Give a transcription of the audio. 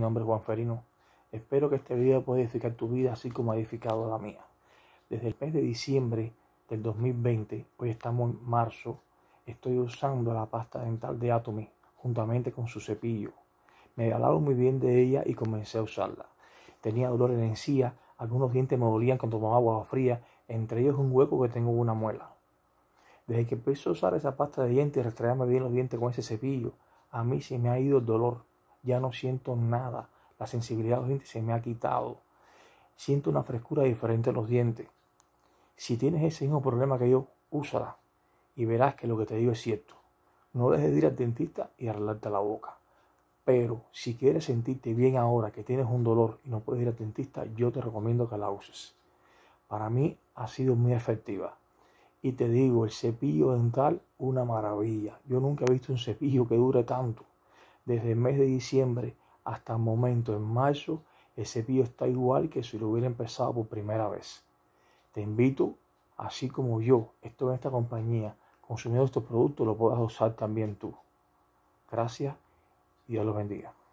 Mi nombre es Juan Ferino. Espero que este video pueda edificar tu vida así como ha edificado la mía. Desde el mes de diciembre del 2020, hoy estamos en marzo, estoy usando la pasta dental de Atomy juntamente con su cepillo. Me hablaron muy bien de ella y comencé a usarla. Tenía dolor en encía, algunos dientes me dolían cuando tomaba agua fría, entre ellos un hueco que tengo una muela. Desde que empecé a usar esa pasta de dientes y restrearme bien los dientes con ese cepillo, a mí se me ha ido el dolor ya no siento nada. La sensibilidad de los dientes se me ha quitado. Siento una frescura diferente en los dientes. Si tienes ese mismo problema que yo, úsala y verás que lo que te digo es cierto. No dejes de ir al dentista y arreglarte la boca. Pero si quieres sentirte bien ahora que tienes un dolor y no puedes ir al dentista, yo te recomiendo que la uses. Para mí ha sido muy efectiva. Y te digo, el cepillo dental, una maravilla. Yo nunca he visto un cepillo que dure tanto desde el mes de diciembre hasta el momento en mayo, ese vídeo está igual que si lo hubiera empezado por primera vez. Te invito, así como yo estoy en esta compañía consumiendo estos productos, lo puedas usar también tú. Gracias y Dios los bendiga.